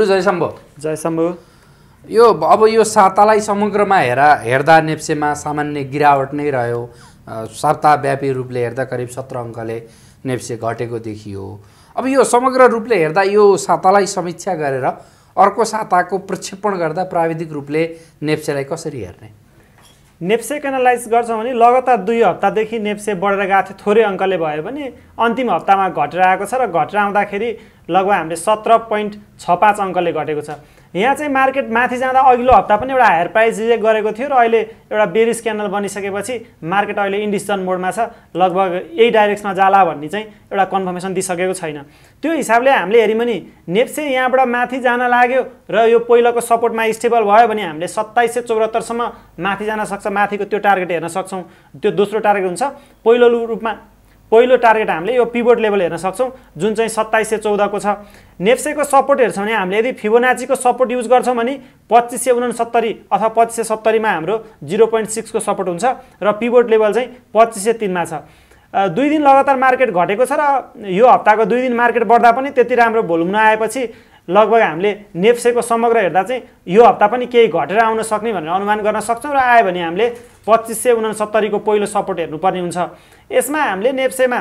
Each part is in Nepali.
गुरु जय जयशम्भ यो अब यो सातालाई समग्रमा हेरा हेर्दा नेप्सेमा सामान्य गिरावट नै रह्यो सप्ताहव्यापी रूपले हेर्दा करिब सत्र अङ्कले नेप्से घटेको देखियो अब यो समग्र रूपले हेर्दा यो सातालाई समीक्षा गरेर अर्को साताको प्रक्षेपण गर्दा प्राविधिक रूपले नेप्सेलाई कसरी हेर्ने नेप्से एनालाइज गर्छौँ भने लगातार दुई हप्तादेखि नेप्से बढेर गएको थियो थोरै अङ्कले भयो भने अन्तिम हप्तामा घटेर आएको छ र घटेर आउँदाखेरि लगभग हामीले सत्र पोइन्ट छ पाँच अङ्कले घटेको छ यहाँ चाहिँ मार्केट माथि जाँदा अघिल्लो हप्ता पनि एउटा हायर प्राइस रिजेक्ट गरेको थियो र अहिले एउटा बेरिस क्यानल बनिसकेपछि मार्केट अहिले इन्डिसन मोडमा छ लगभग यही डाइरेक्सनमा जाला भन्ने चाहिँ एउटा कन्फर्मेसन दिइसकेको छैन त्यो हिसाबले हामीले हेऱ्यौँ भने नेप्से यहाँबाट माथि जान लाग्यो र यो पहिलोको सपोर्टमा स्टेबल भयो भने हामीले सत्ताइस सय चौरात्तरसम्म माथि जान सक्छ माथिको त्यो टार्गेट हेर्न सक्छौँ त्यो दोस्रो टार्गेट हुन्छ पहिलो रूपमा पहिलो टार्गेट हामीले यो पिबोर्ड लेभल हेर्न सक्छौँ जुन चाहिँ सत्ताइस सय चौधको छ नेप्सेको सपोर्ट हेर्छौँ भने हामीले यदि फिबोनाचीको सपोर्ट युज गर्छौँ भने पच्चिस सय उनसत्तरी अथवा पच्चिस सय सत्तरीमा हाम्रो जिरो पोइन्ट सिक्सको सपोर्ट हुन्छ र पिबोर्ड लेभल चाहिँ पच्चिस सय तिनमा छ दुई दिन लगातार मार्केट घटेको छ र यो हप्ताको दुई दिन मार्केट बढ्दा पनि त्यति राम्रो भोल्युम नआएपछि लगभग हामीले नेप्सेको समग्र हेर्दा चाहिँ यो हप्ता पनि केही घटेर आउन सक्ने भनेर अनुमान गर्न सक्छौँ र आयो भने हामीले पच्चिस सय उनासत्तरीको पहिलो सपोर्ट हेर्नुपर्ने हुन्छ यसमा हामीले नेप्सेमा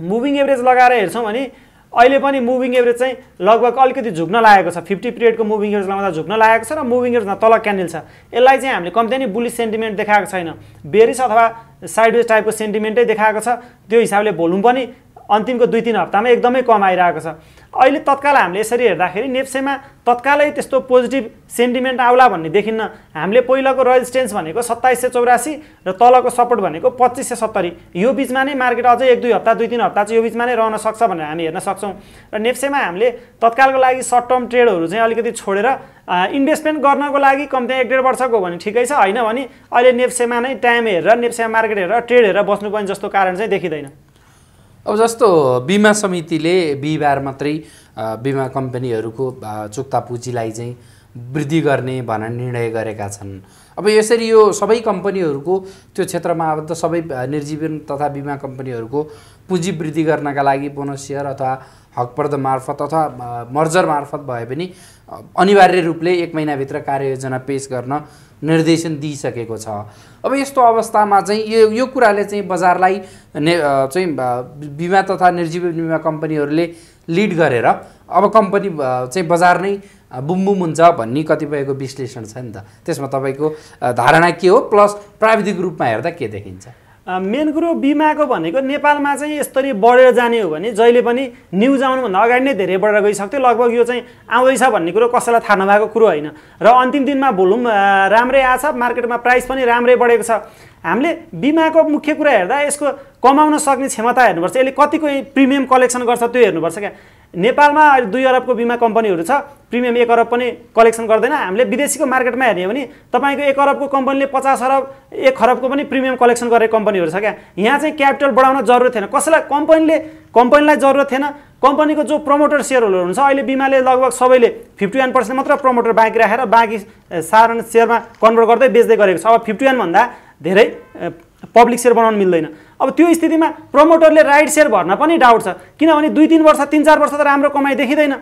मुभिङ एभरेज लगाएर हेर्छौँ भने अहिले पनि मुभिङ एभरेज चाहिँ लगभग अलिकति झुक्न लागेको छ फिफ्टी पिरियडको मुभिङ एभरेज लगाउँदा झुक्न लागेको छ र मुभिङ एभरेजमा तल क्यान्डल छ यसलाई चाहिँ हामीले कम्ती नै बुलिस सेन्टिमेन्ट देखाएको छैन बेरिस अथवा साइडवेज टाइपको सेन्टिमेन्टै देखाएको छ त्यो हिसाबले भोलुम पनि अन्तिमको दुई तिन हप्तामा एकदमै कम आइरहेको छ अहिले तत्काल हामीले यसरी हेर्दाखेरि नेप्सेमा तत्कालै त्यस्तो पोजिटिभ सेन्टिमेन्ट आउला भन्ने देखिन्न हामीले पहिलाको रेजिस्टेन्स भनेको सत्ताइस सय चौरासी र तलको सपोर्ट भनेको पच्चिस सय सत्तरी यो बिचमा नै मार्केट अझै एक दुई हप्ता दुई तिन हप्ता चाहिँ यो बिचमा नै रहन सक्छ भनेर हामी हेर्न सक्छौँ र नेप्सेमा हामीले तत्कालको लागि सर्ट टर्म ट्रेडहरू चाहिँ अलिकति छोडेर इन्भेस्टमेन्ट गर्नको लागि कम्ती एक डेढ वर्षको भने ठिकै छ होइन भने अहिले नेप्सेमा नै टाइम हेरेर नेप्सेमा मार्केट हेरेर ट्रेड हेरेर बस्नुपर्ने जस्तो कारण चाहिँ देखिँदैन अब जस्तो बिमा समितिले बिहिबार मात्रै बिमा कम्पनीहरूको चुक्ता पुँजीलाई चाहिँ वृद्धि गर्ने भनेर निर्णय गरेका छन् अब यसरी यो सबै कम्पनीहरूको त्यो क्षेत्रमा आबद्ध सबै निर्जीवन तथा बिमा कम्पनीहरूको पुँजी वृद्धि गर्नका लागि बोनस सेयर अथवा हकपर्द मार्फत अथवा मर्जर मार्फत भए पनि अनिवार्य रूपले एक महिनाभित्र कार्ययोजना पेस गर्न निर्देशन दिइसकेको छ अब यस्तो अवस्थामा चाहिँ यो यो कुराले चाहिँ बजारलाई ने चाहिँ बिमा तथा निर्जीवी बिमा कम्पनीहरूले लिड गरेर अब कम्पनी चाहिँ बजार नै बुमबुम हुन्छ भन्ने कतिपयको विश्लेषण छ नि त त्यसमा तपाईँको धारणा के हो प्लस प्राविधिक रूपमा हेर्दा के देखिन्छ मेन कुरो बिमाको भनेको नेपालमा चाहिँ यसरी बढेर जाने हो भने जहिले पनि न्युज आउनुभन्दा अगाडि नै धेरै बढेर गइसक्थ्यो लगभग यो चाहिँ आउँदैछ भन्ने कुरो कसैलाई थाहा नभएको कुरो होइन र अन्तिम दिनमा भोलुम राम्रै आएछ मार्केटमा प्राइस पनि राम्रै बढेको छ हामीले बिमाको मुख्य कुरा हेर्दा यसको कमाउन सक्ने क्षमता हेर्नुपर्छ यसले कतिको प्रिमियम कलेक्सन गर्छ त्यो हेर्नुपर्छ क्या नेपालमा अहिले दुई अरबको बिमा कम्पनीहरू छ प्रिमियम एक अरब पनि कलेक्सन गर्दैन हामीले विदेशीको मार्केटमा हेर्ने हो भने तपाईँको एक अरबको कम्पनीले पचास अरब एक खरबको पनि प्रिमियम कलेक्सन गरेको कम्पनीहरू छ क्या यहाँ चाहिँ क्यापिटल बढाउन जरुरत थिएन कसैलाई कम्पनीले कम्पनीलाई जरुरत थिएन कम्पनीको जो प्रमोटर सेयर होल्डर हुन्छ अहिले बिमाले लगभग सबैले फिफ्टी वान पर्सेन्ट मात्र प्रमोटर बाँकी राखेर बाँकी साधारण सेयरमा कन्भर्ट गर्दै बेच्दै गरेको छ अब फिफ्टी वानभन्दा धेरै पब्लिक सेयर बनाउनु मिल्दैन अब त्यो स्थितिमा प्रमोटरले राइट सेयर भर्न पनि डाउट छ किनभने दुई तिन वर्ष तिन चार वर्ष त राम्रो कमाइ देखिँदैन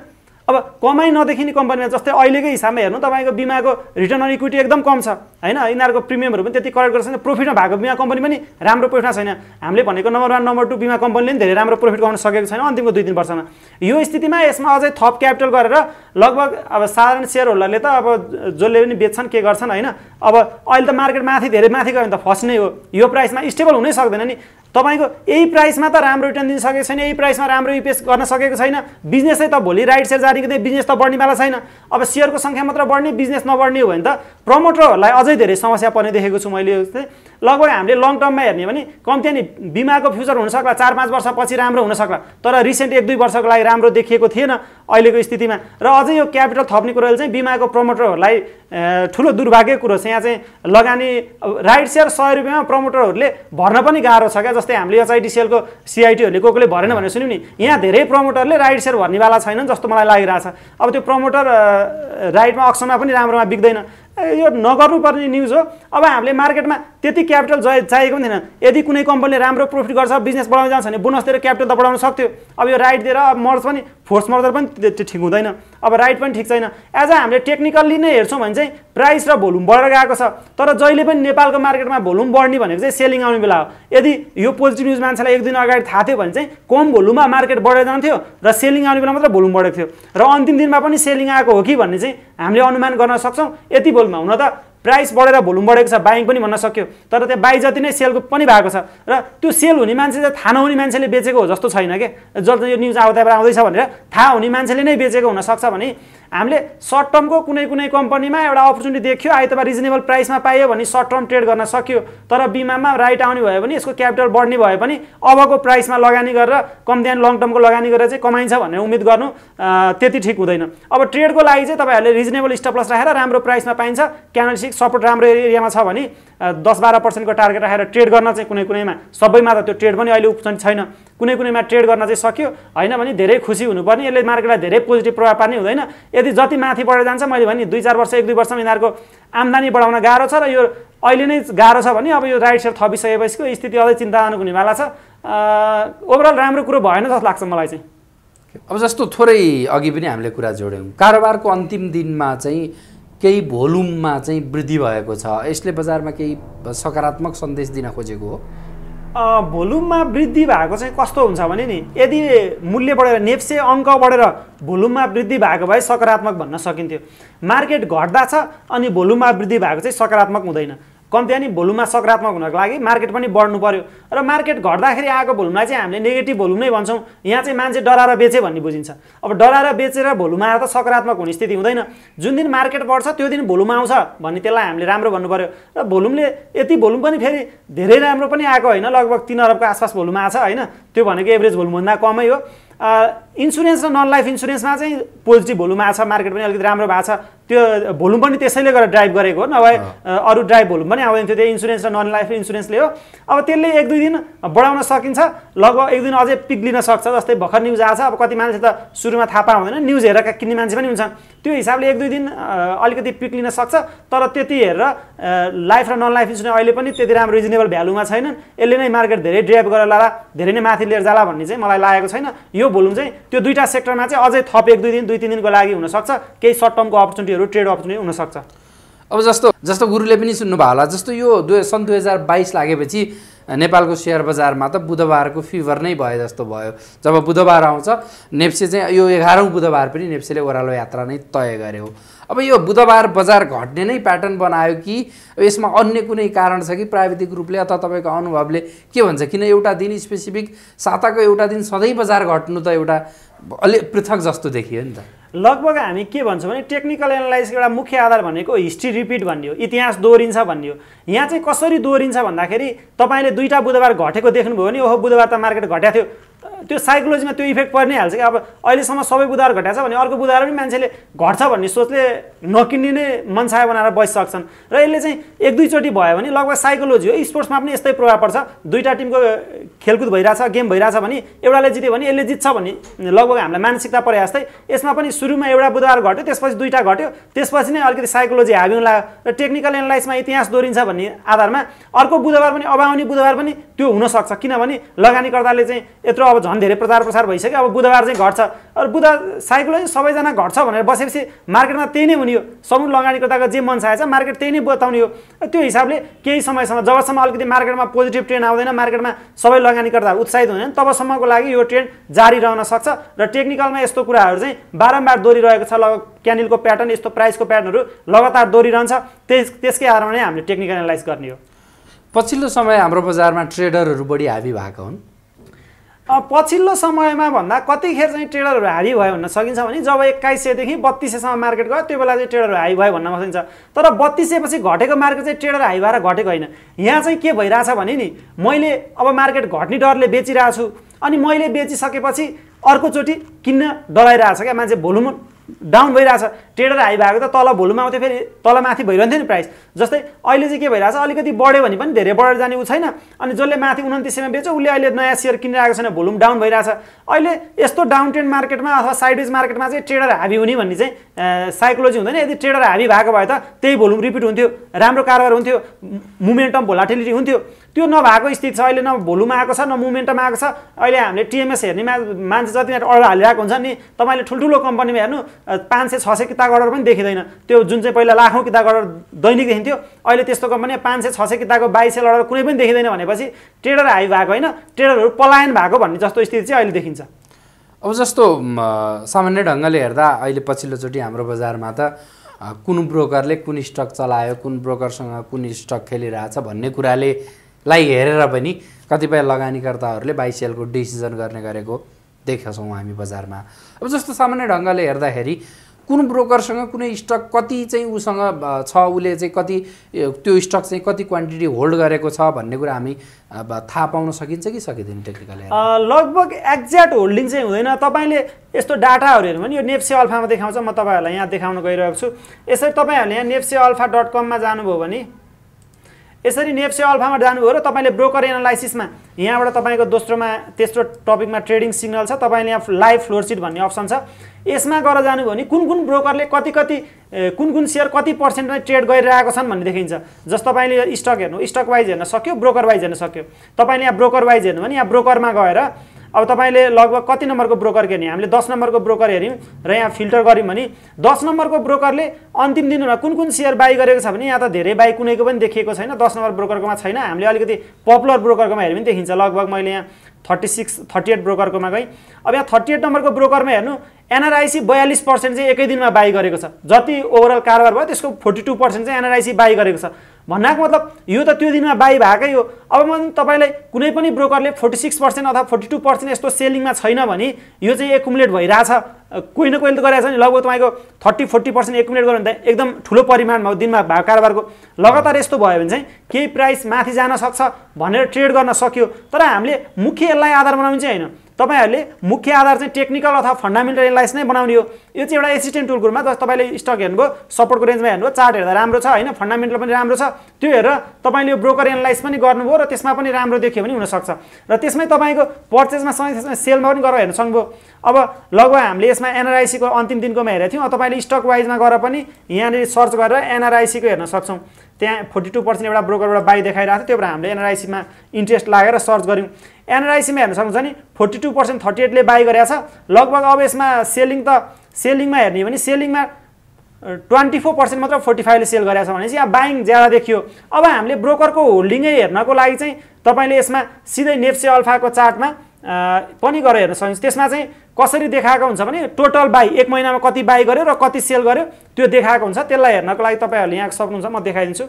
अब कमाइ नदेखिने कम्पनीमा जस्तै अहिलेकै हिसाबमा हेर्नु तपाईँको बिमाको रिटर्न अन इक्विटी एकदम कम छ होइन यिनीहरूको प्रिमियमहरू पनि त्यति कलेक्ट गर्छ प्रफिटमा भएको बिमा कम्पनी पनि राम्रो प्रफिटमा छैन हामीले भनेको नम्बर वान नम्बर टू बिमा कम्पनीले पनि धेरै राम्रो प्रफिट गर्न सकेको छैन अन्तिमको दुई तिन वर्षमा यो स्थितिमा यसमा अझै थप क्यापिटल गरेर लगभग अब साधारण सेयर होल्डरले त अब जसले पनि बेच्छन् के गर्छन् होइन अब अहिले त मार्केट माथि धेरै माथि गयो भने त फस्ने हो यो प्राइसमा स्टेबल हुनै सक्दैन नि तपाईँको यही प्राइसमा त राम्रो रिटर्न दिन सकेको छैन यही प्राइसमा राम्रो युपिएस गर्न सकेको छैन बिजनेस बिजनेसै त भोलि राइट सेयर जारी गर्दै बिजनेस त बढ्नेवाला छैन अब सेयरको सङ्ख्या मात्र बढ्ने बिजनेस नबढ्ने हो भने त प्रमोटरहरूलाई अझै धेरै समस्या पर्ने देखेको छु मैले लगभग हामीले लङ टर्ममा हेर्ने भने कम्ती नि बिमाको फ्युचर हुनसक्ला चार पाँच वर्षपछि राम्रो हुनसक्ला तर रिसेन्ट एक दुई वर्षको लागि राम्रो देखिएको थिएन अहिलेको स्थितिमा र अझै यो क्यापिटल थप्ने कुरोले चाहिँ बिमाको प्रमोटरहरूलाई ठुलो दुर्भाग्य कुरो छ यहाँ चाहिँ लगानी राइट सेयर सय रुपियाँमा प्रमोटरहरूले भर्न पनि गाह्रो छ क्या जस्तै हामीले एचआइडिसिएलको सिआइटीहरूले को कोले भरेन भनेर सुन्यौँ नि यहाँ धेरै प्रमोटरले राइट सेयर भर्नेवाला छैनन् जस्तो मलाई लागिरहेको छ अब त्यो प्रमोटर राइटमा अक्सनमा पनि राम्रोमा बिग्दैन यो नगर्नुपर्ने न्युज हो अब हामीले मार्केटमा त्यति क्यापिटल जय चाहिएको पनि थिएन यदि कुनै कम्पनीले राम्रो प्रफिट गर्छ बिजनेस बढाउन जान्छ भने बोनस दिएर क्यापिटल त बढाउन सक्थ्यो अब यो राइट दिएर मर्ज पनि फोर्स मर्दर पनि त्यो ठिक हुँदैन अब राइट पनि ठिक छैन एज अ हामीले टेक्निकल्ली नै हेर्छौँ भने चाहिँ प्राइस र भोल्युम बढेर गएको छ तर जहिले पनि नेपालको मार्केटमा भोल्युम बढ्ने भनेको चाहिँ सेलिङ आउने बेला हो यदि यो पोजिटिभ न्युज मान्छेलाई एक दिन अगाडि थाहा थियो भने चाहिँ कम भोल्युममा मार्केट बढेर जान्थ्यो र सेलिङ आउने बेला मात्र भोल्युम बढेको थियो र अन्तिम दिनमा पनि सेलिङ आएको हो कि भन्ने चाहिँ हामीले अनुमान गर्न सक्छौँ यति भोल्युममा हुन त प्राइस बढेर भोल्युम बढेको छ बाइङ पनि भन्न सक्यो तर त्यहाँ बाई जति नै सेलको पनि भएको छ र त्यो सेल हुने मान्छे चाहिँ थाहा नहुने मान्छेले बेचेको हो जस्तो छैन कि जसले यो न्युज आउँदा आउँदैछ भनेर थाहा हुने मान्छेले नै बेचेको हुनसक्छ भने हामीले सर्ट टर्मको कुनै कुनै कम्पनीमा एउटा अपर्च्युनिटी देख्यो आइतबार रिजनेबल प्राइसमा पायो भने सर्ट टर्म ट्रेड गर्न सक्यो तर बिमामा राइट आउने भयो भने यसको क्यापिटल बढ्ने भयो भने अबको प्राइसमा लगानी गरेर कम्तीयान लङ टर्मको लगानी गरेर चाहिँ कमाइन्छ भनेर उम्मेद गर्नु त्यति ठिक हुँदैन अब ट्रेडको लागि चाहिँ तपाईँहरूले रिजनेबल स्टप लस राखेर राम्रो प्राइसमा पाइन्छ क्यानलसिक सपोर्ट राम्रो एरियामा छ भने दस बाह्र पर्सेन्टको टार्गेट राखेर ट्रेड गर्न चाहिँ कुनै कुनैमा सबैमा त त्यो ट्रेड पनि अहिले उप्सन छैन कुनै कुनैमा ट्रेड गर्न चाहिँ सक्यो होइन भने धेरै खुसी हुनुपर्ने यसले मार्केटलाई धेरै पोजिटिभ प्रभाव पार्ने हुँदैन यदि जति माथि माथिबाट जान्छ मैले भने दुई चार वर्ष एक दुई वर्षमा यिनीहरूको आम्दानी बढाउन गाह्रो छ र यो अहिले नै गाह्रो छ भने अब यो राइट सेयर थपिसकेपछिको स्थिति अझै चिन्ताजनक हुनेवाला छ ओभरअल राम्रो कुरो भएन जस्तो लाग्छ मलाई चाहिँ अब जस्तो थोरै अघि पनि हामीले कुरा जोड्यौँ कारोबारको अन्तिम दिनमा चाहिँ केही भोल्युममा चाहिँ वृद्धि भएको छ यसले बजारमा केही सकारात्मक सन्देश दिन खोजेको हो भोल्युममा वृद्धि भएको चाहिँ कस्तो हुन्छ भने नि यदि मूल्य बढेर नेप्से अङ्क बढेर भोल्युममा वृद्धि भएको भए सकारात्मक भन्न सकिन्थ्यो मार्केट घट्दा छ अनि भोल्युममा वृद्धि भएको चाहिँ सकारात्मक हुँदैन कम्ती अनि भोलुममा सकारात्मक हुनको लागि मार्केट पनि बढ्नु पऱ्यो र मार्केट घट्दाखेरि आएको भोलुमलाई चाहिँ हामीले नेगेटिभ भोलुम नै भन्छौँ यहाँ चाहिँ मान्छे डराएर बेचे भन्ने बुझिन्छ अब डराएर बेचेर भोलुम आएर त सकारात्मक हुने स्थिति हुँदैन जुन दिन मार्केट बढ्छ त्यो दिन भोलुम आउँछ भन्ने त्यसलाई हामीले राम्रो भन्नु पऱ्यो र भोलुमले यति भोलुम पनि फेरि धेरै राम्रो पनि आएको होइन लगभग तिन अरबको आसपास भोलुम आएको छ होइन त्यो भनेको एभरेज भोलुमभन्दा कमै हो इन्सुरेन्स र नन लाइफ इन्सुरेन्समा चाहिँ पोजिटिभ भोलुम आएको छ मार्केट पनि अलिकति राम्रो भएको छ त्यो भोल्युम पनि त्यसैले गरेर ड्राइभ गरेको हो नभए अरू ड्राइभ भोलुम पनि आउँदैन थियो त्यो इन्सुरेन्स र नन लाइफ इन्सुरेन्सले हो अब त्यसले एक दुई दिन बढाउन सकिन्छ लगभग एक दिन अझै पिक लिन सक्छ जस्तै भर्खर न्युज आएछ अब कति मान्छे त सुरुमा थाहा पाउँदैन न्युज हेरेर किन्ने मान्छे पनि हुन्छन् त्यो हिसाबले एक दुई दिन अलिकति पिक लिन सक्छ तर त्यति हेरेर लाइफ र नन लाइफ इन्सुरेन्स अहिले पनि त्यति राम्रो रिजनेबल भ्यालुमा छैनन् यसले नै मार्केट धेरै ड्राइभ गरेर लाला धेरै नै माथि लिएर जाला भन्ने चाहिँ मलाई लागेको छैन यो भोल्युम चाहिँ त्यो दुईवटा सेक्टरमा चाहिँ अझै थप एक दुई दिन दुई तिन दिनको लागि हुनसक्छ केही सर्ट टर्मको अपर्च्युनिटी चिजहरू ट्रेड अफ नै हुनसक्छ अब जस्तो जस्तो गुरुले पनि सुन्नुभयो होला जस्तो यो दुई सन् दुई हजार बाइस लागेपछि नेपालको सेयर बजारमा त बुधबारको फिभर नै भयो जस्तो भयो जब बुधबार आउँछ नेप्से चाहिँ यो एघारौँ बुधबार पनि नेप्सेले ओह्रालो यात्रा नै तय गर्यो अब यो बुधबार बजार घट्ने नै प्याटर्न बनायो कि यसमा अन्य कुनै कारण छ कि प्राविधिक रूपले अथवा तपाईँको अनुभवले के भन्छ किन एउटा दिन स्पेसिफिक साताको एउटा दिन सधैँ बजार घट्नु त एउटा अलि पृथक जस्तो देखियो नि त लगभग हामी के भन्छौँ भने टेक्निकल एनालाइसिस एउटा मुख्य आधार भनेको हिस्ट्री रिपिट भन्ने हो इतिहास दोहोरिन्छ भन्ने हो यहाँ चाहिँ कसरी दोहोरिन्छ भन्दाखेरि तपाईँले दुईवटा बुधबार घटेको देख्नुभयो भने ओहो बुधबार त मार्केट घट्या थियो त्यो साइकोलोजीमा त्यो इफेक्ट पर्ने हाल्छ कि अब अहिलेसम्म सबै बुधार घटाएछ भने अर्को बुधार पनि मान्छेले घट्छ भन्ने सोचले नकिन्ने नै मनसाय बनाएर बसिसक्छन् र यसले चाहिँ एक दुईचोटि भयो भने लगभग साइकोलोजी हो स्पोर्ट्समा पनि यस्तै प्रभाव पर्छ दुईवटा टिमको खेलकुद भइरहेछ गेम भइरहेछ भने एउटाले जित्यो भने यसले जित्छ भने लगभग हामीलाई मानसिकता परे जस्तै यसमा पनि सुरुमा एउटा बुधबार घट्यो त्यसपछि दुईवटा घट्यो त्यसपछि नै अलिकति साइकोलोजी हाबिउँ र टेक्निकल एनालाइसमा इतिहास दोहोरिन्छ भन्ने आधारमा अर्को बुधबार पनि अब आउने बुधबार पनि त्यो हुनसक्छ किनभने लगानीकर्ताले चाहिँ यत्रो अब झन् धेरै प्रचार प्रसार भइसक्यो अब बुधबार चाहिँ घट्छ अब बुध साइकल चाहिँ सबैजना घट्छ भनेर बसेपछि मार्केटमा त्यही नै हुने हो समूह लगानीकर्ताको जे मनसाय छ मार्केट त्यही नै बताउने हो त्यो हिसाबले केही समयसम्म जबसम्म अलिकति मार्केटमा पोजिटिभ ट्रेन्ड आउँदैन मार्केटमा सबै लगानीकर्ता उत्साहित हुँदैन तबसम्मको लागि यो ट्रेन्ड जारी रहन सक्छ र टेक्निकलमा यस्तो कुराहरू चाहिँ बारम्बार दोहोरिरहेको छ लगभग क्यान्डलको प्याटर्न यस्तो प्राइसको प्याटर्नहरू लगातार दोहोरिरहन्छ त्यस त्यसकै आधारमा नै हामीले टेक्निकल एनालाइज गर्ने हो पछिल्लो समय हाम्रो बजारमा ट्रेडरहरू बढी हाबी भएको हुन् पछिल्लो समयमा भन्दा कतिखेर चाहिँ ट्रेडरहरू हाई भयो भन्न सकिन्छ भने जब एक्काइस सयदेखि बत्तिस सयसम्म मार्केट गयो त्यो बेला चाहिँ ट्रेडरहरू हाई भयो भन्न सकिन्छ तर बत्तिस सयपछि घटेको मार्केट चाहिँ ट्रेडर हाई भएर घटेको होइन यहाँ चाहिँ के भइरहेछ भने नि मैले अब मार्केट घट्ने डरले बेचिरहेको छु अनि मैले बेचिसकेपछि अर्कोचोटि किन्न डराइरहेको छ क्या मान्छे भोलुम डाउन भइरहेछ ट्रेडर हाई भएको त तल भोलुमा आउँथ्यो फेरि तल माथि भइरहन्थ्यो नि प्राइस जस्तै अहिले चाहिँ के भइरहेछ अलिकति बढ्यो भने पनि धेरै बढेर जाने ऊ छैन अनि जसले माथि सयमा बेच्यो उसले अहिले नयाँ सेयर किनिरहेको छैन भोलुम डाउन भइरहेछ अहिले यस्तो डाउन ट्रेन्ड मार्केटमा अथवा साइडवेज मार्केटमा चाहिँ ट्रेडर हाबी हुने भन्ने चाहिँ साइकोलोजी हुँदैन यदि ट्रेडर हाबी भएको भए त त्यही भोलुम रिपिट हुन्थ्यो राम्रो कारोबार हुन्थ्यो मुमेन्टम भोलाटिलिटी हुन्थ्यो त्यो नभएको स्थिति छ अहिले न भोलुमा आएको छ न मुभमेन्टमा आएको छ अहिले हामीले टिएमएस हेर्ने मान्छे जति अर्डर हालिरहेको हुन्छ नि तपाईँले ठुल्ठुलो कम्पनीमा हेर्नु पाँच सय छ सय किताब अर्डर पनि देखिँदैन त्यो जुन चाहिँ पहिला लाखौँ किताब अर्डर दैनिक देखिन्थ्यो अहिले त्यस्तो कम्पनी पाँच सय छ सय किताबको बाइस सय अर्डर कुनै पनि देखिँदैन भनेपछि ट्रेडर हाई भएको होइन ट्रेडरहरू पलायन भएको भन्ने जस्तो स्थिति चाहिँ अहिले देखिन्छ अब जस्तो सामान्य ढङ्गले हेर्दा अहिले पछिल्लोचोटि हाम्रो बजारमा त कुन ब्रोकरले कुन स्टक चलायो कुन ब्रोकरसँग कुन स्टक खेलिरहेछ भन्ने कुराले लाई हेरेर पनि कतिपय लगानीकर्ताहरूले बाइसिएलको डिसिजन गर्ने गरेको देख्छौँ हामी बजारमा अब जस्तो सामान्य ढङ्गले हेर्दाखेरि कुन ब्रोकरसँग कुनै स्टक कति चाहिँ उसँग छ उसले चाहिँ कति त्यो स्टक चाहिँ कति क्वान्टिटी होल्ड गरेको छ भन्ने कुरा हामी अब थाहा पाउन सकिन्छ कि सकिँदैन टेक्निकली लगभग एक्ज्याक्ट होल्डिङ चाहिँ हुँदैन तपाईँले यस्तो डाटाहरू हेर्नु भने यो नेप्से अल्फामा देखाउँछ म तपाईँहरूलाई यहाँ देखाउन गइरहेको छु यसरी तपाईँहरूले यहाँ नेप्से अल्फा डट कममा जानुभयो भने यसरी नेप्से अल्फामा जानुभयो र तपाईँले ब्रोकर एनालाइसिसमा यहाँबाट तपाईँको दोस्रोमा तेस्रो टपिकमा ट्रेडिङ सिग्नल छ तपाईँले यहाँ लाइभ फ्लोरसिट भन्ने अप्सन छ यसमा गएर जानुभयो भने कुन कुन ब्रोकरले कति कति कुन कुन सेयर कति पर्सेन्टमा ट्रेड गरिरहेको छन् भन्ने देखिन्छ जस्तो तपाईँले स्टक हेर्नु स्टक वाइज हेर्न सक्यो ब्रोकर वाइज हेर्न सक्यो तपाईँले यहाँ ब्रोकर वाइज हेर्नु भने यहाँ ब्रोकरमा गएर अब तपाईँले लगभग कति नम्बरको ब्रोकर हेर्ने हामीले दस नम्बरको ब्रोकर हेऱ्यौँ र यहाँ फिल्टर गऱ्यौँ भने दस नम्बरको ब्रोकरले अन्तिम दिनमा कुन कुन सेयर बाई गरेको छ भने यहाँ त धेरै बाई कुनैको पनि देखिएको छैन दस नम्बर ब्रोकरकोमा छैन हामीले अलिकति पपुलर ब्रोकरकोमा हेऱ्यौँ भने देखिन्छ लगभग मैले यहाँ थर्टी सिक्स थर्टी एट ब्रोकरकोमा गएँ अब यहाँ थर्टी एट नम्बरको ब्रोकरमा हेर्नु एनआरआइसी बयालिस पर्सेन्ट चाहिँ एकै दिनमा बाई गरेको छ जति ओभरअल कारोबार भयो त्यसको फोर्टी टू पर्सेन्ट चाहिँ एनआरआइसी बाई गरेको छ भन्नाको मतलब यो त त्यो दिनमा बाई भएकै हो अब म तपाईँलाई कुनै पनि ब्रोकरले फोर्टी सिक्स पर्सेन्ट अथवा फोर्टी टू पर्सेन्ट यस्तो सेलिङमा छैन भने यो चाहिँ एकुमुलेट भइरहेछ कोही न कोहीले त छ नि लगभग तपाईँको थर्टी फोर्टी पर्सेन्ट एकुमुलेट गर्यो भने त एकदम ठुलो परिमाणमा दिनमा भएको कारोबारको लगातार यस्तो भयो भने चाहिँ केही प्राइस माथि जान सक्छ भनेर ट्रेड गर्न सक्यो तर हामीले मुख्य यसलाई आधार बनाउनु चाहिँ होइन तपाईँहरूले मुख्य आधार चाहिँ टेक्निकल अथवा फन्डामेन्टल एनालाइस नै बनाउने हो यो चाहिँ एउटा एसिस्टेन्ट टुल ग्रुपमा जस्तो तपाईँले स्टक हेर्नुभयो सपोर्टको रेन्जमा हेर्नुभयो चार्ट हेर्दा राम्रो छ होइन फन्डामेन्टल पनि राम्रो छ त्यो हेरेर तपाईँले यो ब्रोकर एनालाइस पनि गर्नुभयो र त्यसमा पनि राम्रो देख्यो भने हुनसक्छ र त्यसमै तपाईँको पर्चेसमा सँगै त्यसमा सेलमा पनि गरेर हेर्न सक्नुभयो अब लगभग हामीले यसमा एनआरआइसीको अन्तिम दिनकोमा हेरेको थियौँ तपाईँले स्टक वाइजमा गएर पनि यहाँनिर सर्च गरेर एनआरआइसीको हेर्न सक्छौँ त्यहाँ फोर्टी टू पर्सेन्ट एउटा ब्रोकरबाट बाई देखाइरहेको थियो त्यो भएर हामीले एनआरआइसीमा इन्ट्रेस्ट लागेर सर्च गऱ्यौँ एनआरआइसीमा हेर्न सक्नुहुन्छ नि फोर्टी टू पर्सेन्ट थर्टी एटले बाई गरेको छ लगभग अब यसमा सेलिङ त सेलिङमा हेर्ने भने सेलिङमा ट्वेन्टी फोर पर्सेन्ट मात्र फोर्टी फाइभले सेल गरेको छ भनेपछि यहाँ बाइङ ज्यादा देखियो अब हामीले ब्रोकरको होल्डिङै हेर्नको लागि चाहिँ तपाईँले यसमा सिधै नेप्से अल्फाको चार्टमा पनि गरेर हेर्न सक्नुहुन्छ त्यसमा चाहिँ कसरी देखाएको हुन्छ भने टोटल बाई एक महिनामा कति बाई गऱ्यो र कति सेल गर्यो त्यो देखाएको हुन्छ त्यसलाई हेर्नको लागि तपाईँहरूले यहाँ सक्नुहुन्छ म देखाइदिन्छु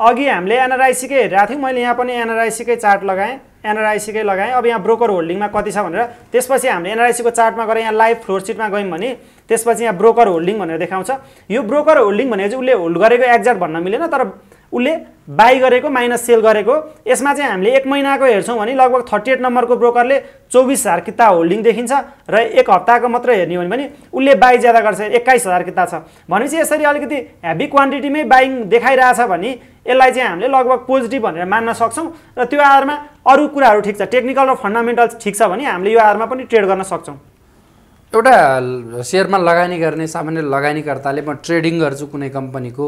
अघि हामीले एनआरआइसीकै हेरेको थियौँ मैले यहाँ पनि एनआरआइसीकै चार्ट लगाएँ एनआरआइसीकै लगाएँ अब यहाँ ब्रोकर होल्डिङमा कति छ भनेर त्यसपछि हामीले एनआरआइसीको चार्टमा गएर यहाँ लाइभ फ्लोरसिटमा गयौँ भने त्यसपछि यहाँ ब्रोकर होल्डिङ भनेर देखाउँछ यो ब्रोकर होल्डिङ भनेको चाहिँ उसले होल्ड गरेको एक्ज्याक्ट भन्न मिलेन तर उसले बाई गरेको माइनस सेल गरेको यसमा चाहिँ हामीले एक महिनाको हेर्छौँ भने लगभग थर्टी एट नम्बरको ब्रोकरले चौबिस हजार किता होल्डिङ देखिन्छ र एक हप्ताको मात्र हेर्ने हो भने उसले बाई ज्यादा गर्छ एक्काइस हजार किता छ भनेपछि यसरी अलिकति हेभी क्वान्टिटीमै बाइङ देखाइरहेछ भने यसलाई चाहिँ हामीले लगभग पोजिटिभ भनेर मान्न सक्छौँ र त्यो आधारमा अरू कुराहरू ठिक छ टेक्निकल र फन्डामेन्टल ठिक छ भने हामीले यो आधारमा पनि ट्रेड गर्न सक्छौँ एउटा सेयरमा लगानी गर्ने सामान्य लगानीकर्ताले म ट्रेडिङ गर्छु कुनै कम्पनीको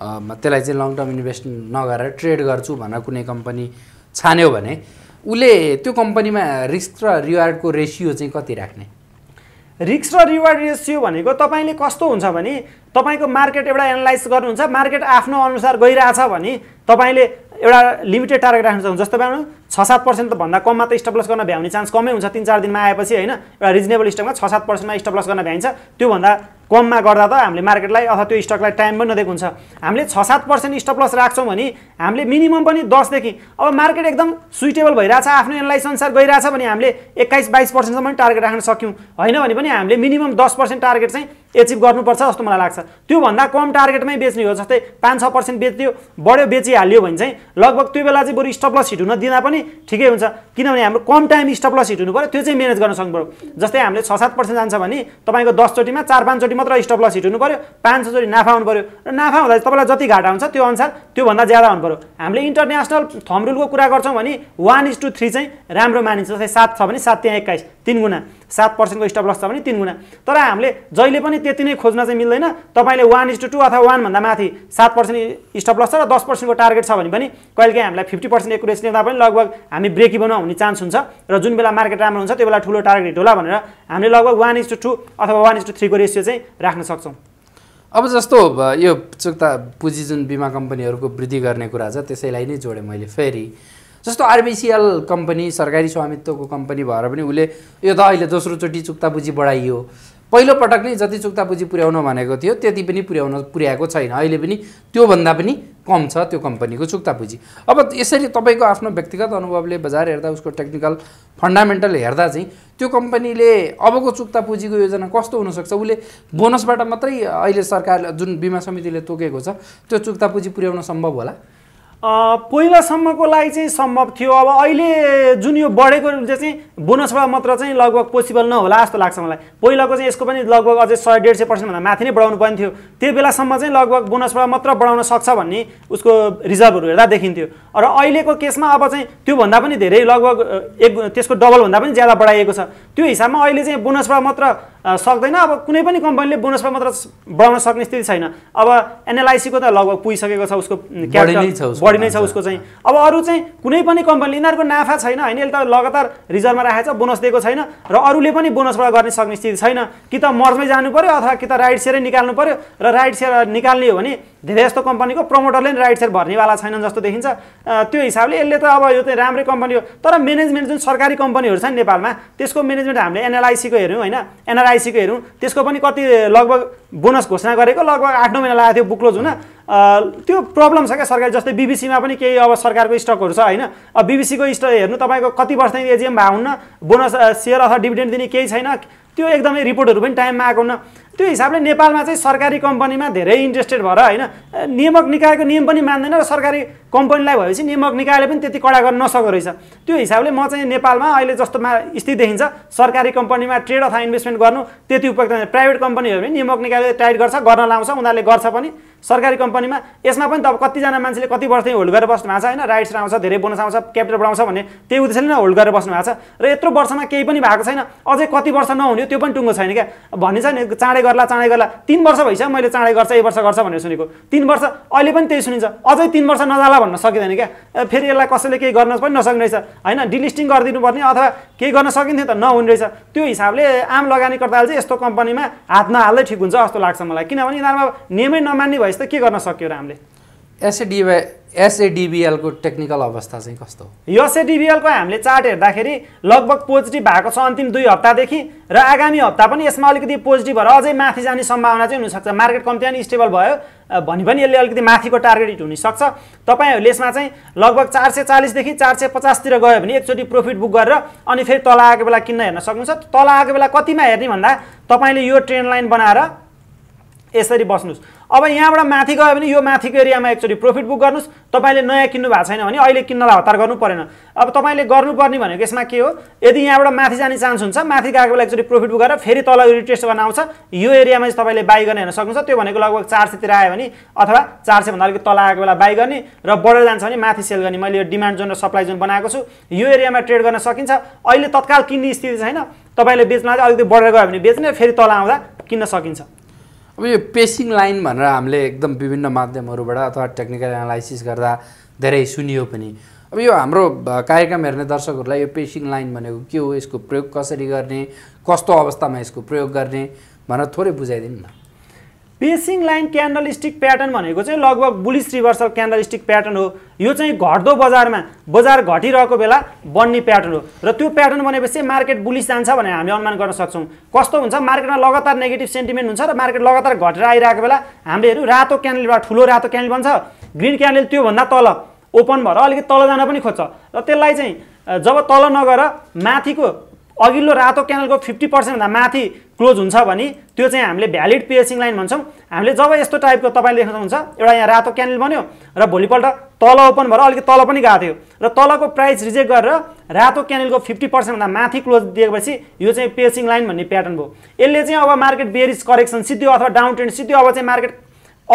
त्यसलाई चाहिँ लङ टर्म इन्भेस्ट नगरेर ट्रेड गर्छु भनेर कुनै कम्पनी छान्यो भने उसले त्यो कम्पनीमा रिस्क र रिवार्डको रेसियो चाहिँ कति राख्ने रिक्स र रिवार्ड रेसियो भनेको तपाईँले कस्तो हुन्छ भने तपाईँको मार्केट एउटा एनालाइज गर्नुहुन्छ मार्केट आफ्नो अनुसार गइरहेछ भने तपाईँले एउटा लिमिटेड टार्गेट राख्न सक्नुहुन्छ जस्तो छ सात भन्दा कममा त स्टपलस गर्न भ्याउने चान्स कमै हुन्छ तिन चार दिनमा आएपछि होइन एउटा रिजनेबल स्टकमा छ सात पर्सेन्टमा स्टपलस गर्न भ्याइन्छ त्योभन्दा कममा गर्दा त हामीले मार्केटलाई अथवा त्यो स्टकलाई टाइम पनि नदिएको हुन्छ हामीले छ सात पर्सेन्ट स्टपलस राख्छौँ भने हामीले मिनिमम पनि दसदेखि अब मार्केट एकदम सुइटेबल भइरहेछ आफ्नो एनालाइस अनुसार गइरहेछ भने हामीले एक्काइस बाइस पर्सेन्टसम्म पनि टार्गेट राख्न सक्यौँ होइन भने पनि हामीले मिनिमम दस पर्सेन्ट टार्गेट चाहिँ एचिभ गर्नुपर्छ जस्तो मलाई लाग्छ त्योभन्दा कम टार्गेटमै बेच्ने हो जस्तै पाँच छ पर्सेन्ट बेच्यो बढ्यो बेचिहाल्यो भने चाहिँ लगभग त्यो बेला चाहिँ बरु स्टपलस हिट हुन दिँदा पनि ठिकै हुन्छ किनभने हाम्रो कम टाइम स्टप लस हिट हुनु पऱ्यो त्यो चाहिँ म्यानेज गर्न सक्नु पऱ्यो जस्तै हामीले छ सात पर्सेन्ट जान्छ भने तपाईँको दसचोटिमा चार पाँचचोटि मात्र स्टप लस हिट हुनु पऱ्यो पाँच छचोटि नाफा हुनु पऱ्यो र नाफा हुँदा चाहिँ तपाईँलाई जति घाटा हुन्छ त्यो अनुसार त्योभन्दा ज्यादा हुनु पऱ्यो हामीले इन्टरनेसनल रुलको कुरा गर्छौँ भने वान इज टू थ्री चाहिँ राम्रो मानिन्छ जस्तै सात छ भने सात त्यहाँ एक्काइस तिन गुणा सात पर्सेन्टको स्टप लस छ भने तिन गुणा तर हामीले जहिले पनि त्यति नै खोज्न चाहिँ मिल्दैन तपाईँले वान इज टू अथवा वानभन्दा माथि सात पर्सेन्ट स्टप लस छ र दस पर्सेन्टको टार्गेट छ भने पनि कहिलेकाहीँ हामीलाई फिफ्टी पर्सेन्ट एकुरेसी ल्याउँदा पनि लगभग हामी ब्रेक इभनमा हुने चान्स हुन्छ र जुन बेला मार्केट राम्रो हुन्छ त्यो बेला ठुलो टार्गेट होला भनेर हामीले लगभग वान इज टू अथवा वान इज टू थ्रीको रेसियो चाहिँ राख्न सक्छौँ अब जस्तो यो चुक्ता पुँजी जुन बिमा कम्पनीहरूको वृद्धि गर्ने कुरा छ त्यसैलाई नै जोडेँ मैले फेरि जस्तो आरबिसिएल कम्पनी सरकारी स्वामित्वको कम्पनी भएर पनि उसले यो त अहिले दोस्रोचोटि चुक्तापुँजी बढाइयो पहिलोपटक नै जति चुक्तापुँजी पुर्याउनु भनेको थियो त्यति पनि पुर्याउन पुर्याएको छैन अहिले पनि त्योभन्दा पनि कम छ त्यो कम्पनीको चुक्तापुँजी अब यसरी तपाईँको आफ्नो व्यक्तिगत अनुभवले बजार हेर्दा उसको टेक्निकल फन्डामेन्टल हेर्दा चाहिँ त्यो कम्पनीले अबको चुक्ता पुँजीको योजना कस्तो हुनसक्छ उसले बोनसबाट मात्रै अहिले सरकार जुन बिमा समितिले तोकेको छ त्यो चुक्तापुँजी पुर्याउन सम्भव होला पहिलासम्मको लागि चाहिँ सम्भव थियो अब अहिले जुन यो बढेको चाहिँ बोनसबाट मात्र चाहिँ लगभग पोसिबल नहोला जस्तो लाग्छ मलाई पहिलाको चाहिँ यसको पनि लगभग अझै सय डेढ सय पर्सेन्टभन्दा माथि नै बढाउनु पर्ने थियो त्यो बेलासम्म चाहिँ लगभग बोनसबाट मात्र बढाउन सक्छ भन्ने उसको रिजर्भहरू हेर्दा देखिन्थ्यो र अहिलेको केसमा अब चाहिँ त्योभन्दा पनि धेरै लगभग एक त्यसको डबलभन्दा पनि ज्यादा बढाइएको छ त्यो हिसाबमा अहिले चाहिँ बोनसबाट मात्र सक्दैन अब कुनै पनि कम्पनीले बोनसबाट मात्र बढाउन सक्ने स्थिति छैन अब एनएलआइसीको त लगभग पुगिसकेको छ उसको क्यापिटल बढी नै छ उसको चाहिँ अब अरू चाहिँ कुनै पनि कम्पनीले यिनीहरूको नाफा छैन होइन यसले त लगातार रिजर्भमा राखेको छ बोनस दिएको छैन र अरूले पनि बोनसबाट गर्ने सक्ने स्थिति छैन कि त मर्जमै जानु पऱ्यो अथवा कि त राइट सेयरै निकाल्नु पऱ्यो र राइट सेयर निकाल्ने हो भने धेरै जस्तो कम्पनीको प्रमोटरले नि राइट सेयर भर्नेवाला छैनन् जस्तो देखिन्छ त्यो हिसाबले यसले त अब यो चाहिँ राम्रै कम्पनी हो तर म्यानेजमेन्ट जुन सरकारी कम्पनीहरू छ नि नेपालमा त्यसको म्यानेजमेन्ट हामीले एनआरआइसीको हेऱ्यौँ होइन एनआरआइसीको हेऱ्यौँ त्यसको पनि कति लगभग बोनस घोषणा गरेको लगभग आठ नौ महिना लागेको थियो बुक्लोज हुन त्यो प्रब्लम छ क्या सरकारी जस्तै बिबिसीमा पनि केही अब सरकारको स्टकहरू छ होइन अब बिबिसीको स्टक हेर्नु तपाईँको कति वर्षदेखि एजिएम भएको हुन्न बोनस सेयर अथवा डिभिडेन्ड दिने केही छैन त्यो एकदमै रिपोर्टहरू पनि टाइममा आएको हुन्न त्यो हिसाबले नेपालमा चाहिँ सरकारी कम्पनीमा धेरै इन्ट्रेस्टेड भएर होइन नियमक निकायको नियम पनि मान्दैन र सरकारी कम्पनीलाई भएपछि नियमक निकायले पनि त्यति कडा गर्न नसकेको रहेछ त्यो हिसाबले म चाहिँ नेपालमा अहिले जस्तोमा स्थिति देखिन्छ सरकारी कम्पनीमा ट्रेड अथवा इन्भेस्टमेन्ट गर्नु त्यति उपयुक्त प्राइभेट कम्पनीहरू पनि नियमक निकायले टाइट गर्छ गर्न लाउँछ उनीहरूले गर्छ पनि सरकारी कम्पनीमा यसमा पनि त अब कतिजना मान्छेले कति वर्ष होल्ड गरेर बस्नु भएको छ होइन राइट्स आउँछ धेरै बोनस आउँछ क्यापिटल बढाउँछ भन्ने त्यही उद्देश्यले नै होल्ड गरेर बस्नु भएको छ र यत्रो वर्षमा केही पनि भएको छैन अझै कति वर्ष नहुने त्यो पनि टुङ्गो छैन क्या भन्ने छ नि चाँडै चाँडै गर्ला चाँडै गर्ला तिन वर्ष भइसक्यो मैले चाँडै गर्छ एक वर्ष गर्छ भनेर सुनेको तिन वर्ष अहिले पनि त्यही सुनिन्छ अझै तिन वर्ष नजाला भन्न सकिँदैन क्या फेरि यसलाई कसैले केही गर्न पनि नसक्ने रहेछ होइन डिलिस्टिङ गरिदिनु पर्ने अथवा केही गर्न सकिन्थ्यो त नहुने रहेछ त्यो हिसाबले आम लगानीकर्ताले चाहिँ यस्तो कम्पनीमा हात नहाल्दै ठिक हुन्छ जस्तो लाग्छ मलाई किनभने यिनीहरूमा नियमै नमान्ने भएपछि त के गर्न सक्यो र हामीले एसएडिवाई एसएडिबिएलको टेक्निकल अवस्था चाहिँ कस्तो हो एसएडिबिएलको हामीले चार्ट हेर्दाखेरि लगभग पोजिटिभ भएको छ अन्तिम दुई हप्तादेखि र आगामी हप्ता पनि यसमा अलिकति पोजिटिभ भएर अझै माथि जाने सम्भावना चाहिँ हुनसक्छ मार्केट कम्ती पनि स्टेबल भयो भने पनि यसले अलिकति माथिको टार्गेट हुनसक्छ तपाईँहरूले यसमा चाहिँ लगभग चार सय चालिसदेखि चार सय पचासतिर गयो भने एकचोटि प्रफिट बुक गरेर अनि फेरि तल आएको बेला किन्न हेर्न सक्नुहुन्छ तल आएको बेला कतिमा हेर्ने भन्दा तपाईँले यो ट्रेन लाइन बनाएर यसरी बस्नुहोस् अब यहाँबाट माथि गयो भने यो माथिको एरियामा एकचोटि प्रफिट बुक गर्नुहोस् तपाईँले नयाँ किन्नु भएको छैन भने अहिले किन्नलाई हतार गर्नु परेन अब तपाईँले गर्नुपर्ने भनेको यसमा के हो यदि यहाँबाट माथि जाने चान्स हुन्छ माथि गएको बेला एकचोटि प्रफिट बुक गरेर फेरि तल रिटेस्ट गर्न आउँछ यो एरियामा चाहिँ तपाईँले बाई गर्न हेर्न सक्नुहुन्छ त्यो भनेको लगभग चार सयतिर आयो भने अथवा चार सयभन्दा अलिक तल आएको बेला बाई गर्ने र बढेर जान्छ भने माथि सेल गर्ने मैले यो डिमान्ड जोन र सप्लाई जोन बनाएको छु यो एरियामा ट्रेड गर्न सकिन्छ अहिले तत्काल किन्ने स्थिति छैन तपाईँले बेच्न अलिकति बढेर गयो भने बेच्ने फेरि तल आउँदा किन्न सकिन्छ अब यो पेसिङ लाइन भनेर हामीले एकदम विभिन्न माध्यमहरूबाट अथवा टेक्निकल एनालाइसिस गर्दा धेरै सुनियो पनि अब यो हाम्रो कार्यक्रम हेर्ने दर्शकहरूलाई यो पेसिङ लाइन भनेको के हो यसको प्रयोग कसरी गर्ने कस्तो अवस्थामा यसको प्रयोग गर्ने भनेर थोरै बुझाइदिनु न piercing line candlestick pattern भनेको चाहिँ लगभग bullish reversal candlestick pattern हो यो चाहिँ घट्दो बजारमा बजार घटिरहेको बेला बन्ने प्याटर्न हो र त्यो प्याटर्न बनेपछि मार्केट बुलिस जान्छ भनेर हामी अनुमान गर्न सक्छौँ कस्तो हुन्छ मार्केटमा लगातार नेगेटिभ सेन्टिमेन्ट हुन्छ र मार्केट लगातार घटेर आइरहेको बेला हामीले हेऱ्यौँ रातो क्यान्डलबाट ठुलो रातो क्यान्डल बन्छ ग्रिन क्यान्डल त्योभन्दा तल ओपन भएर अलिकति तल जान पनि खोज्छ र त्यसलाई चाहिँ जब तल नगर माथिको अघिल्लो रातो क्यानलको फिफ्टी पर्सेन्टभन्दा माथि क्लोज हुन्छ भने त्यो चाहिँ हामीले भ्यालिड पिएसिङ लाइन भन्छौँ हामीले जब यस्तो टाइपको तपाईँले लेख्न सक्नुहुन्छ एउटा यहाँ रातो क्यानल बन्यो र भोलिपल्ट तल ओपन भएर अलिकति तल पनि गएको थियो र तलको प्राइस रिजेक्ट गरेर रातो क्यानलको फिफ्टी पर्सेन्टभन्दा माथि क्लोज दिएपछि यो चाहिँ पिएसिङ लाइन भन्ने प्याटर्न भयो यसले चाहिँ अब मार्केट बेरिस करेक्सन सिधै अथवा डाउन ट्रेन्ड सिद्धि अब चाहिँ मार्केट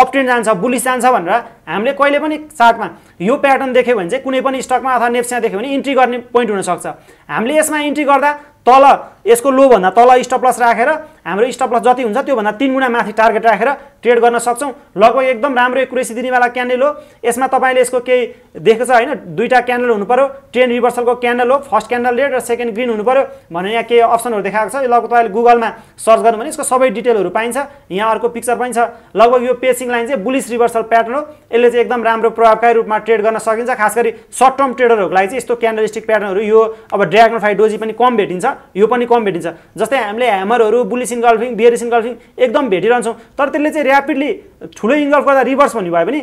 अपट्रेन जान्छ बुलिस जान्छ भनेर हामीले कहिले पनि चार्टमा यो प्याटर्न देख्यो भने चाहिँ कुनै पनि स्टकमा अथवा नेप्सिया देख्यो भने इन्ट्री गर्ने पोइन्ट हुनसक्छ हामीले यसमा इन्ट्री गर्दा तल यसको लोभन्दा तल स्टप लस राखेर हाम्रो स्टप लस जति हुन्छ त्योभन्दा तिन गुणा माथि टार्गेट राखेर ट्रेड गर्न सक्छौँ लगभग एकदम राम्रो एकुरेसी दिनेवाला क्यान्डल हो यसमा तपाईँले यसको केही देखेको छ होइन दुईवटा क्यान्डल हुनु पऱ्यो ट्रेन रिभर्सलको क्यान्डल हो फर्स्ट क्यान्डल रेड र सेकेन्ड ग्रिन हुनु पऱ्यो भनेर यहाँ केही अप्सनहरू देखाएको छ लगभग तपाईँले गुगलमा सर्च गर्नु भने यसको सबै डिटेलहरू पाइन्छ यहाँ अर्को पिक्चर पनि छ लगभग यो पेसिङ लाइन चाहिँ बुलिस रिभर्सल प्याटर्न हो यसले चाहिँ एकदम राम्रो प्रभावकारी रूपमा ट्रेड गर्न सकिन्छ खास गरी सर्ट टर्म ट्रेडरहरूको लागि चाहिँ यस्तो क्यान्डलिस्टिक प्याटर्नहरू यो अब ड्रागन फाइ डोजी पनि कम भेटिन्छ यो पनि कम भेटिन्छ जस्तै हामीले ह्यामरहरू बुलिस गल्फिङ बियरिस गल्फिङ एकदम भेटिरहन्छौँ तर त्यसले चाहिँ ऱ्यापिडली ठुलो इन्गल्फ गर्दा रिभर्स भन्ने भयो भने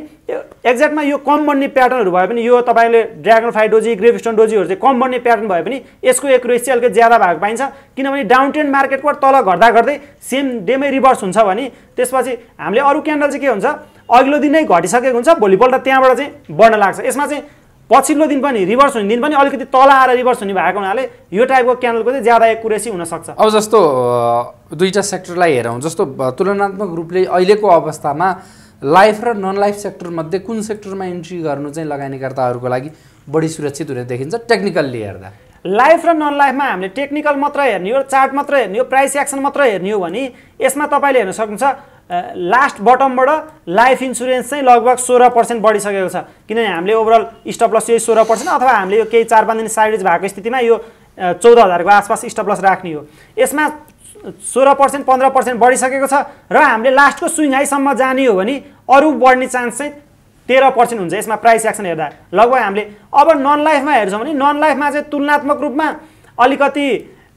एक्ज्याक्टमा यो कम बन्ने प्याटर्नहरू भयो भने यो तपाईँले ड्रागन फ्राई डोजी ग्रेभस्टोन डोजीहरू चाहिँ कम बन्ने प्याटर्न भयो भने यसको एक एकुरेसी अलिकति ज्यादा भएको पाइन्छ किनभने डाउन ट्रेन्ड मार्केटबाट तल घट्दा घट्दै सेम डेमै रिभर्स हुन्छ भने त्यसपछि हामीले अरू क्यान्डल चाहिँ के हुन्छ अघिल्लो दिनै घटिसकेको हुन्छ भोलिपल्ट त्यहाँबाट चाहिँ बढ्न लाग्छ यसमा चाहिँ पछिल्लो दिन पनि रिभर्स हुने दिन पनि अलिकति तल आएर रिभर्स हुने भएको हुनाले यो टाइपको क्यान्डलको चाहिँ ज्यादा एकुरेसी हुनसक्छ अब जस्तो दुईवटा सेक्टरलाई हेरौँ जस्तो तुलनात्मक रूपले अहिलेको अवस्थामा लाइफ र नन लाइफ सेक्टरमध्ये कुन सेक्टरमा इन्ट्री गर्नु चाहिँ लगानीकर्ताहरूको लागि बढी सुरक्षित हुने देखिन्छ टेक्निकल्ली हेर्दा लाइफ र नन लाइफमा हामीले टेक्निकल मात्र हेर्ने हो चार्ट मात्र हेर्ने हो प्राइस एक्सन मात्र हेर्ने हो भने यसमा तपाईँले हेर्न सक्नुहुन्छ लास्ट बटमबाट लाइफ इन्सुरेन्स चाहिँ लगभग सोह्र पर्सेन्ट बढिसकेको छ किनभने हामीले ओभरअल स्टपलस यही सोह्र पर्सेन्ट अथवा हामीले यो केही चार पाँच दिन साइडेज भएको स्थितिमा यो चौध हजारको आसपास स्टपलस राख्ने हो यसमा सोह्र पर्सेन्ट पन्ध्र पर्सेन्ट बढिसकेको छ र हामीले लास्टको स्विङ जाने हो भने अरू बढ्ने चान्स चाहिँ तेह्र पर्सेन्ट हुन्छ यसमा प्राइस एक्सन हेर्दा लगभग हामीले अब नन लाइफमा हेर्छौँ भने नन लाइफमा चाहिँ तुलनात्मक रूपमा अलिकति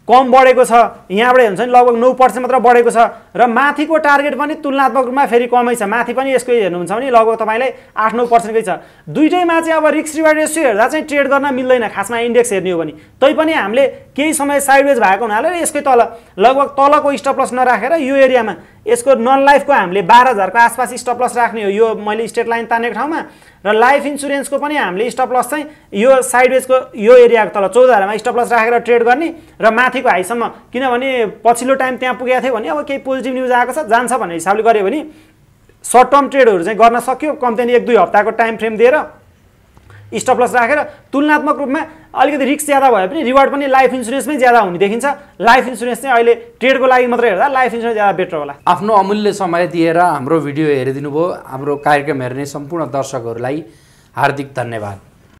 कम बढेको छ यहाँबाट हेर्नुहुन्छ नि लगभग नौ पर्सेन्ट मात्र बढेको छ र माथिको टार्गेट पनि तुलनात्मक रूपमा फेरि कमै छ माथि पनि यसको हेर्नुहुन्छ भने लगभग तपाईँलाई आठ नौ पर्सेन्टकै छ दुइटैमा चाहिँ अब रिक्स रिवार्ड रेसियो हेर्दा चाहिँ ट्रेड गर्न मिल्दैन खासमा इन्डेक्स हेर्ने हो भने तैपनि हामीले केही समय साइडवेज भएको हुनाले यसकै तल लगभग तलको स्टप्लस नराखेर यो एरियामा यसको नन लाइफको हामीले बाह्र हजारको आसपास स्टप लस राख्ने हो यो मैले स्टेट लाइन तानेको ठाउँमा र लाइफ इन्सुरेन्सको पनि हामीले स्टप लस चाहिँ यो साइडवेजको यो एरियाको तल चौध हजारमा स्टप लस राखेर ट्रेड गर्ने र माथिको हाईसम्म किनभने पछिल्लो टाइम त्यहाँ पुगेको थियो भने अब केही पोजिटिभ न्युज आएको छ जान्छ भन्ने हिसाबले गऱ्यो भने सर्ट टर्म ट्रेडहरू चाहिँ गर्न सक्यो कम्ती एक दुई हप्ताको टाइम फ्रेम दिएर स्टपलस राखेर तुलनात्मक रूपमा अलिकति रिक्स ज्यादा भए पनि रिवार्ड पनि लाइफ इन्सुरेन्समै ज्यादा हुने देखिन्छ लाइफ इन्सुरेन्स चाहिँ अहिले ट्रेडको लागि मात्रै हेर्दा लाइफ इन्सुरेन्स ज्यादा बेटर होला आफ्नो अमूल्य समय दिएर हाम्रो भिडियो हेरिदिनु भयो हाम्रो कार्यक्रम हेर्ने सम्पूर्ण दर्शकहरूलाई हार्दिक धन्यवाद